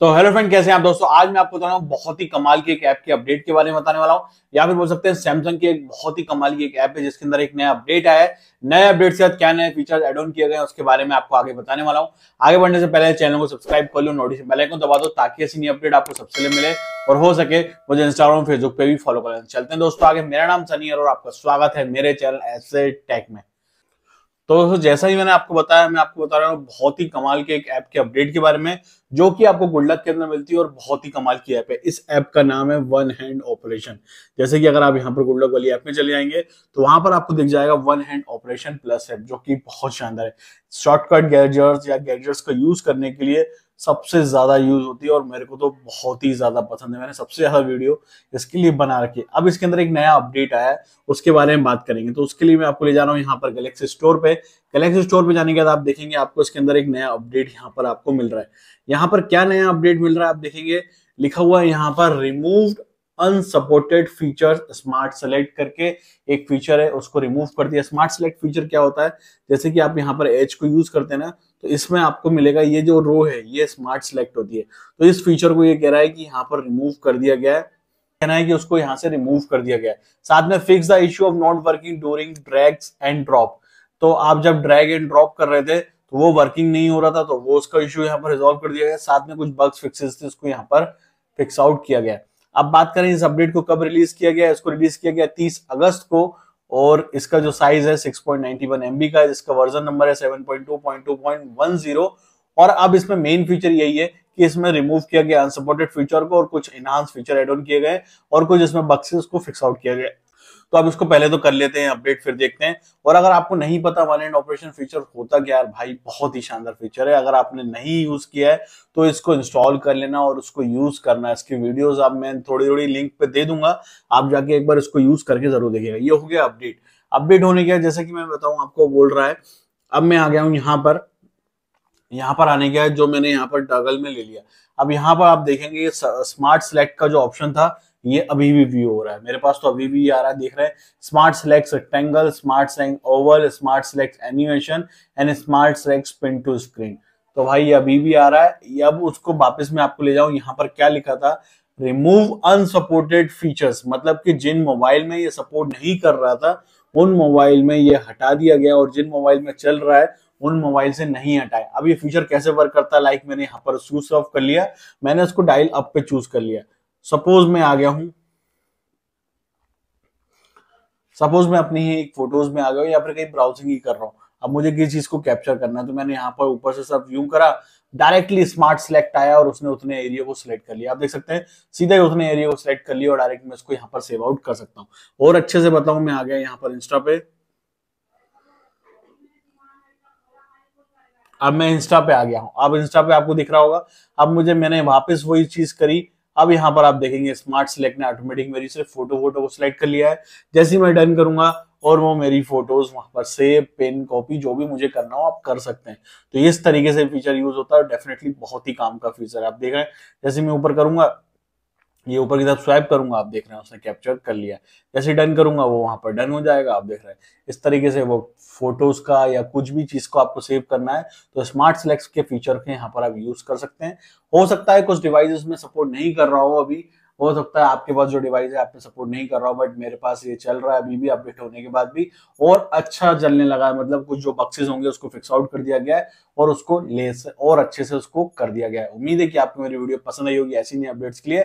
तो hello friend कैसे हैं आप दोस्तों आज मैं आपको बता रहा हूँ बहुत ही कमाल की एक ऐप की अपडेट के बारे में बताने वाला हूँ या फिर बोल सकते हैं सैमसंग की एक बहुत ही कमाल की एक ऐप है जिसके अंदर एक नया अपडेट आया है नए अपडेट के साथ क्या नए फीचर्स एड ऑन किए गए उसके बारे में आपको आगे बताने वाला हूँ आगे बढ़ने से पहले चैनल को सब्सक्राइब कर लो नोटिस बेल आइकन दबा दो ताकि ऐसी नई अपडेट आपको सबसे मिले और हो सके मुझे इंस्टाग्राम फेसबुक पे भी फॉलो कर चलते हैं दोस्तों आगे मेरा नाम सनी और आपका स्वागत है मेरे चैनल ऐसे टेक में तो दोस्तों जैसा ही मैंने आपको बताया मैं आपको बता रहा हूँ बहुत ही कमाल के एक ऐप के अपडेट के बारे में जो कि आपको गुडलक के अंदर मिलती है और बहुत ही कमाल की ऐप है इस ऐप का नाम है वन हैंड ऑपरेशन जैसे कि अगर आप यहाँ पर गुडलक वाली ऐप में चले जाएंगे तो वहां पर आपको दिख जाएगा one hand operation plus app जो कि बहुत शानदार है शॉर्टकट गैजर्स या गैजर्स का यूज करने के लिए सबसे ज्यादा यूज होती है और मेरे को तो बहुत ही ज्यादा पसंद है मैंने सबसे ज्यादा वीडियो इसके लिए बना रखी है अब इसके अंदर एक नया अपडेट आया है उसके बारे में बात करेंगे तो उसके लिए मैं आपको ले जा रहा हूँ यहाँ पर गैलेक्सी स्टोर पे गैलेक्सी स्टोर पे जाने के बाद आप देखेंगे आपको इसके अंदर एक नया अपडेट यहाँ पर आपको मिल रहा है यहाँ पर क्या नया अपडेट मिल रहा है आप देखेंगे लिखा हुआ है यहाँ पर removed unsupported feature smart select करके एक फीचर है उसको रिमूव कर दिया स्मार्ट सेलेक्ट फीचर क्या होता है जैसे कि आप यहाँ पर एच को यूज करते हैं ना तो इसमें आपको मिलेगा ये जो रो है ये स्मार्ट सेलेक्ट होती है तो इस फीचर को ये कह रहा है कि यहाँ पर रिमूव कर दिया गया है कहना है कि उसको यहाँ से रिमूव कर दिया गया है साथ में fix the issue of not working during drags and drop तो आप जब ड्रैग एंड ड्रॉप कर रहे थे तो वो वर्किंग नहीं हो रहा था तो वो उसका इश्यू यहाँ पर रिजोल्व कर दिया गया साथ में कुछ बग्स फिक्सेस थे उसको यहाँ पर फिक्स आउट किया गया अब बात करें इस अपडेट को कब रिलीज किया गया इसको रिलीज किया गया तीस अगस्त को और इसका जो साइज है 6.91 एमबी का इसका वर्जन नंबर है 7.2.2.10 और अब इसमें मेन फीचर यही है कि इसमें रिमूव किया गया अनसपोर्टेड फीचर को और कुछ इनहांस फीचर एड ऑन किए गए और कुछ इसमें बक्सेस को फिक्स आउट किया गया तो आप इसको पहले तो कर लेते हैं अपडेट फिर देखते हैं और अगर आपको नहीं पता वन एंड ऑपरेशन फीचर होता क्या यार भाई बहुत ही शानदार फीचर है अगर आपने नहीं यूज किया है तो इसको इंस्टॉल कर लेना और उसको यूज करना इसकी वीडियोज आप मैं थोड़ी थोड़ी लिंक पे दे दूंगा आप जाके एक बार इसको यूज करके जरूर देखिएगा ये हो गया अपडेट अपडेट होने के जैसा कि मैं बताऊं आपको बोल रहा है अब मैं आ गया हूँ यहाँ पर यहाँ पर आने गया जो मैंने यहाँ पर डगल में ले लिया अब यहाँ पर आप देखेंगे स्मार्ट सेलेक्ट का जो ऑप्शन था ये अभी भी व्यू हो रहा है मेरे पास तो अभी भी आ रहा है देख रहे हैं smart select rectangle smart select oval smart select animation and smart select pin to screen तो भाई ये अभी भी आ रहा है अब उसको वापस में आपको ले जाऊं यहाँ पर क्या लिखा था रिमूव अनसपोर्टेड फीचर्स मतलब कि जिन मोबाइल में ये सपोर्ट नहीं कर रहा था उन मोबाइल में ये हटा दिया गया और जिन मोबाइल में चल रहा है उन मोबाइल से नहीं हटाए अब ये फीचर कैसे वर्क करता है लाइक मैंने यहाँ पर स्विच ऑफ कर लिया मैंने उसको डायल अप पे चूज कर लिया सपोज मैं आ गया हूं सपोज मैं अपनी ही एक फोटोज में आ गया हूं या फिर कहीं ब्राउजिंग ही कर रहा हूं अब मुझे किसी चीज को कैप्चर करना है तो मैंने यहाँ पर ऊपर से सब व्यू करा डायरेक्टली स्मार्ट सिलेक्ट आया और उसने उतने एरिया को सिलेक्ट कर लिया आप देख सकते हैं सीधा ही उतने एरिया को सिलेक्ट कर लिया और डायरेक्ट मैं इसको यहाँ पर सेव आउट कर सकता हूँ और अच्छे से बताऊ मैं आ गया यहाँ पर इंस्टा पे अब मैं इंस्टा पे आ गया हूँ अब इंस्टा पे आपको दिख रहा होगा अब मुझे मैंने वापस वही चीज करी अब यहाँ पर आप देखेंगे स्मार्ट सिलेक्ट ने ऑटोमेटिक मेरी सिर्फ फोटो फोटो को सिलेक्ट कर लिया है जैसे ही मैं डन करूंगा और वो मेरी फोटोज वहां पर सेव पेन कॉपी जो भी मुझे करना हो आप कर सकते हैं तो इस तरीके से फीचर यूज होता है डेफिनेटली बहुत ही काम का फीचर है आप देख रहे हैं जैसे मैं ऊपर करूंगा ये ऊपर की तरफ स्वाइप करूंगा आप देख रहे हैं उसने कैप्चर कर लिया जैसे डन करूंगा वो वहां पर डन हो जाएगा आप देख रहे हैं इस तरीके से वो फोटोज का या कुछ भी चीज को आपको सेव करना है तो स्मार्ट सिलेक्ट के फीचर के यहाँ पर आप यूज कर सकते हैं हो सकता है कुछ डिवाइसेस में सपोर्ट नहीं कर रहा हो अभी हो सकता है आपके पास जो डिवाइस है आप सपोर्ट नहीं कर रहा हो बट मेरे पास ये चल रहा है अभी भी अपडेट होने के बाद भी और अच्छा चलने लगा है मतलब कुछ जो बक्सेस होंगे उसको फिक्स आउट कर दिया गया है और उसको लेस और अच्छे से उसको कर दिया गया है उम्मीद है कि आपको मेरी वीडियो पसंद आई होगी ऐसी नहीं अपडेट्स के लिए